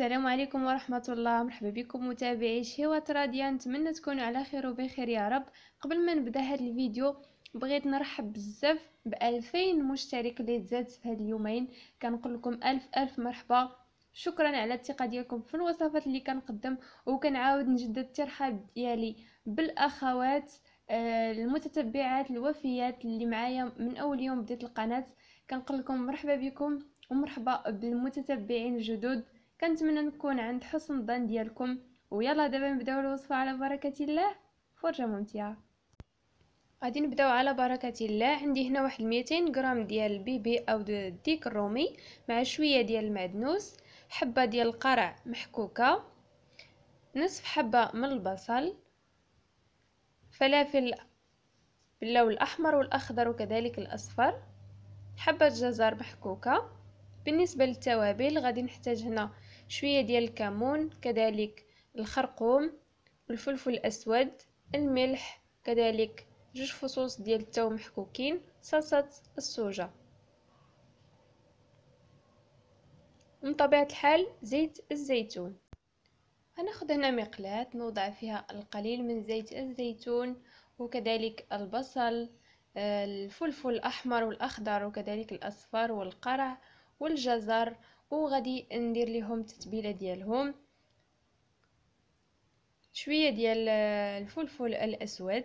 السلام عليكم ورحمة الله مرحبا بكم متابعي شهوة راديا نتمنى تكونوا على خير وبخير يا رب قبل ما نبدا هذا الفيديو بغيت نرحب بزاف بألفين مشترك اللي تزاد في هاد اليومين كنقول لكم ألف ألف مرحبا شكرا على الثقة ديالكم في الوصفات اللي كنقدم وكنعاود نجدد الترحاب ديالي بالأخوات آه، المتتبعات الوفيات اللي معايا من أول يوم بديت القناة كنقول لكم مرحبا بكم ومرحبا بالمتتبعين الجدد كنتمنى نكون عند حسن الظن ديالكم ويلا دابا نبداو الوصفه على بركه الله فرجه ممتعه غادي نبداو على بركه الله عندي هنا واحد 200 غرام ديال البيبي او الديك الرومي مع شويه ديال المعدنوس حبه ديال القرع محكوكه نصف حبه من البصل فلافل باللون الاحمر والاخضر وكذلك الاصفر حبه جزر محكوكه بالنسبه للتوابل غادي نحتاج هنا شوية ديال الكمون كذلك الخرقوم الفلفل الأسود الملح كذلك جوج فصوص ديال التوم محكوكين صلصة السوجة من طبيعة الحال زيت الزيتون هناخد هنا مقلاة نوضع فيها القليل من زيت الزيتون وكذلك البصل آه، الفلفل الأحمر والأخضر وكذلك الأصفر والقرع والجزر وغادي ندير ليهم التتبيله ديالهم شويه ديال الفلفل الاسود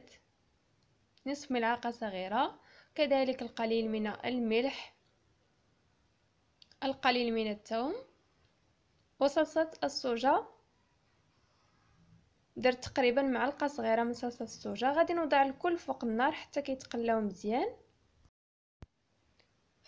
نصف ملعقه صغيره كذلك القليل من الملح القليل من الثوم وصلصه الصوجه درت تقريبا معلقه صغيره من صلصه الصوجه غادي نوضع الكل فوق النار حتى كيتقلاو مزيان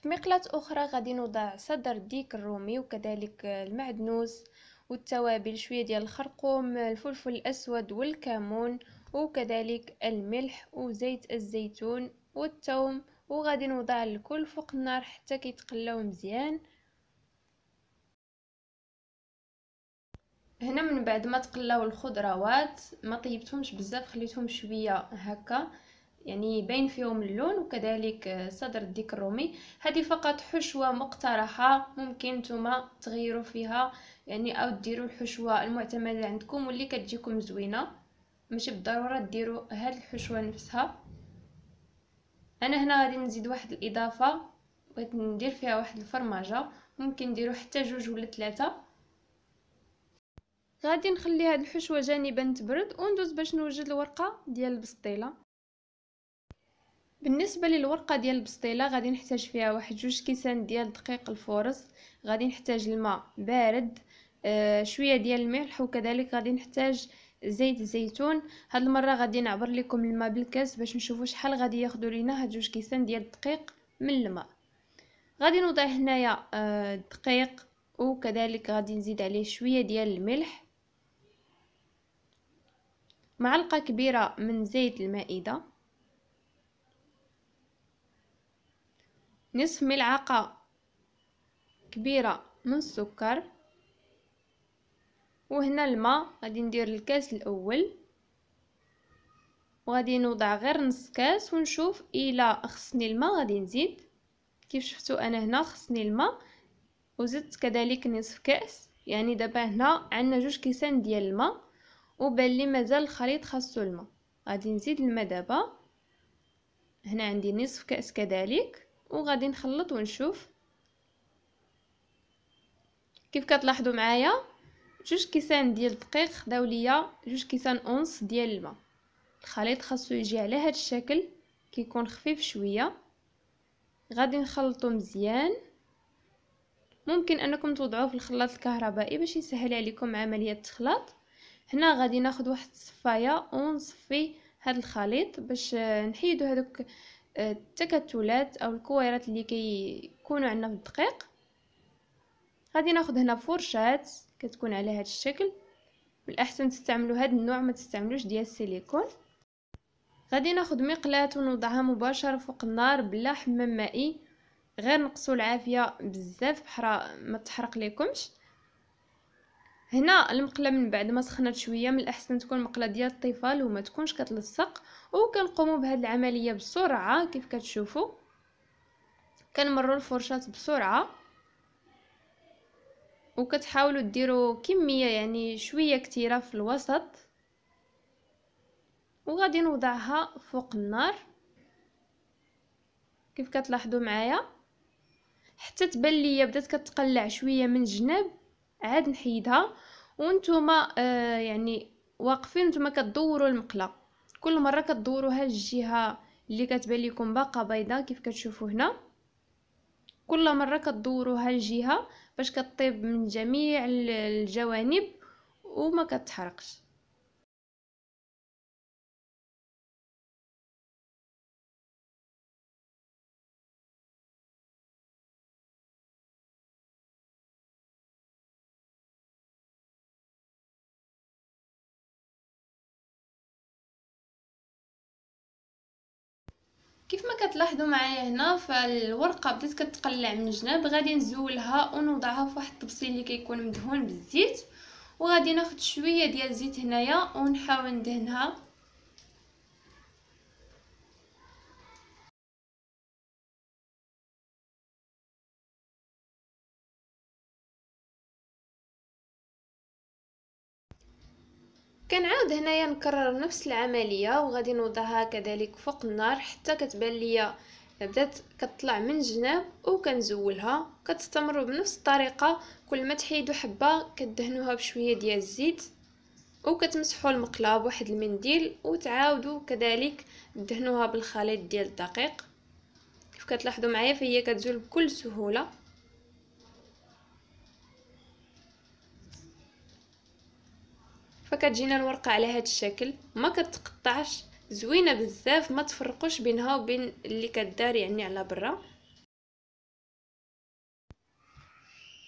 في مقلاة أخرى غادي نوضع صدر الديك الرومي وكذلك المعدنوس والتوابل شوية ديال الخرقوم الفلفل الأسود والكمون وكذلك الملح وزيت الزيتون والثوم وغادي نوضع الكل فوق النار حتى كيتقلاو مزيان هنا من بعد ما تقلاو الخضروات ما طيبتهمش بزاف خليتهم شويه هكا يعني يبين فيهم اللون وكذلك آه، صدر الديك الرومي هذه فقط حشوة مقترحة ممكن نتوما تغيروا فيها يعني او ديروا الحشوة المعتمدة عندكم واللي كتجيكم زوينة ماشي بالضرورة ديروا هذه الحشوة نفسها انا هنا غادي نزيد واحد الاضافة بغيت ندير فيها واحد الفرماجة ممكن نديرو حتى جوج ولا ثلاثة غادي نخلي هاد الحشوة جانبا تبرد وندوز باش نوجد الورقة ديال البسطيلة بالنسبه للورقه ديال البسطيله غادي نحتاج فيها واحد جوج كيسان ديال دقيق الفورص غادي نحتاج الماء بارد آه، شويه ديال الملح وكذلك غادي نحتاج زيت الزيتون هاد المره غادي نعبر لكم الماء بالكاس باش نشوفوا شحال غادي ياخذوا لينا هاد جوج كيسان ديال الدقيق من الماء غادي نوضع هنايا الدقيق آه، وكذلك غادي نزيد عليه شويه ديال الملح معلقه كبيره من زيت المائده نصف ملعقة كبيرة من السكر وهنا الماء غادي ندير الكاس الاول وغادي نوضع غير نص كاس ونشوف الا خصني الماء غادي نزيد كيف شفتوا انا هنا خصني الماء وزدت كذلك نصف كاس يعني دابا هنا عندنا جوج كيسان ديال الماء وبان لي مازال الخليط خاصو الماء غادي نزيد الماء دابا هنا عندي نصف كاس كذلك وغادي نخلط ونشوف كيف كتلاحظوا معايا جوج كيسان ديال الدقيق خداو ليا جوج كيسان اونص ديال الماء الخليط خاصو يجي على هذا الشكل كيكون خفيف شويه غادي نخلطو مزيان ممكن انكم توضعوه في الخلاط الكهربائي باش يسهل عليكم عمليه التخلاط هنا غادي ناخذ واحد الصفايه ونصفي هذا الخليط باش نحيدو هذوك التكتلات او الكويرات اللي كيكونوا عندنا في الدقيق غادي ناخذ هنا فرشات كتكون على هذا الشكل من الاحسن تستعملوا هذا النوع ما تستعملوش ديال السيليكون غادي ناخذ مقلاة ونوضعها مباشره فوق النار بلا حمام مائي غير نقصوا العافيه بزاف بحرا ما تحرق ليكمش هنا المقله من بعد ما سخنت شويه من الاحسن تكون مقله ديال الطفال وما تكونش كتلصق وكنقوموا بهذه العمليه بسرعه كيف كتشوفوا كنمروا الفرشاه بسرعه وكتحاولوا ديروا كميه يعني شويه كثيره في الوسط وغادي نوضعها فوق النار كيف كتلاحظوا معايا حتى تبان ليا بدات كتقلع شويه من الجناب عاد نحيدها وانتم آه، يعني واقفين نتوما كتدوروا المقله كل مره هاد الجهه اللي كتبان لكم باقا بيضاء كيف كتشوفوا هنا كل مره هاد الجهه باش كطيب من جميع الجوانب وما كتحرقش كيف ما كتلاحظوا معايا هنا فالورقه بدات كتقلع من الجناب غادي نزولها ونوضعها في واحد الطبسيل اللي كيكون مدهون بالزيت وغادي ناخد شويه ديال الزيت هنايا ونحاول ندهنها كنعاود هنايا نكرر نفس العمليه وغادي نوضعها كذلك فوق النار حتى كتبان ليا بدات كتطلع من الجناب وكنزولها كتستمروا بنفس الطريقه كل ما تحيدوا حبه كدهنوها بشويه ديال الزيت وكتمسحوا المقله بواحد المنديل وتعاودوا كذلك دهنوها بالخليط ديال الدقيق كيف كتلاحظوا معايا فهي كتزول بكل سهوله فكتجينا الورقه على هذا الشكل ما كتقطعش زوينه بزاف ما تفرقوش بينها وبين اللي كدار يعني على برا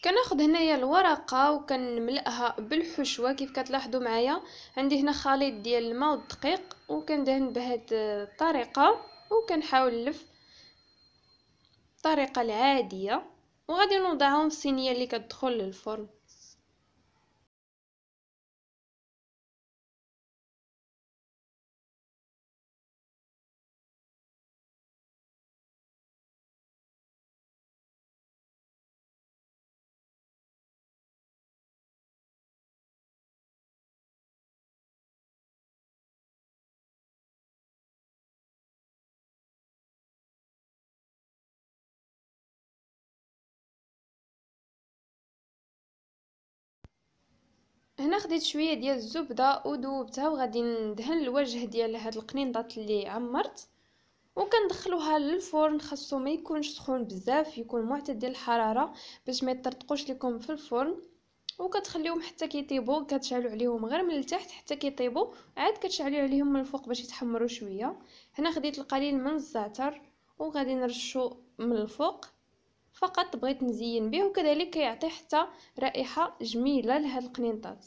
كناخذ هنايا الورقه وكنملاها بالحشوه كيف كتلاحظوا معايا عندي هنا خليط ديال الماء والدقيق وكندهن بهاد الطريقه وكنحاول نلف الطريقه العاديه وغادي نوضعهم في الصينيه اللي كتدخل للفرن هنا خديت شويه ديال الزبده وذوبتها وغادي ندهن الوجه ديال هاد القنينطات اللي عمرت وكندخلوها للفرن خاصو ما يكونش سخون بزاف يكون معتدل الحراره باش ما يطرطقوش لكم في الفرن وكتخليهم حتى كيطيبوا كتشعلوا عليهم غير من التحت حتى كيطيبوا عاد كتشعلوا عليهم من الفوق باش يتحمروا شويه هنا خديت القليل من الزعتر وغادي نرشو من الفوق فقط بغيت نزين به وكذلك يعطي حتى رائحة جميلة لهاد القنينطات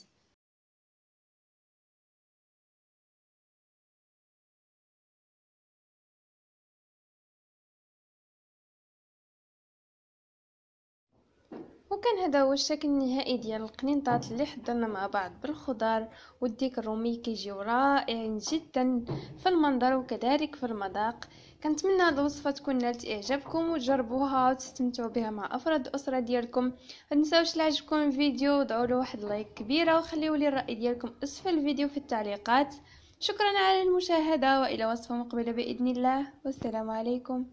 وكان هذا هو الشكل النهائي ديال القنينطات اللي حضرنا مع بعض بالخضر والديك الرومي كيجيو رائعين جدا في المنظر وكذلك في المذاق كنتمنى هذه الوصفه تكون نالت اعجابكم وتجربوها وتستمتعوا بها مع افراد الاسره ديالكم ما تنساوش لا الفيديو دعوا له واحد لايك كبيره وخليوا لي الراي ديالكم اسفل الفيديو في التعليقات شكرا على المشاهده والى وصفه مقبله باذن الله والسلام عليكم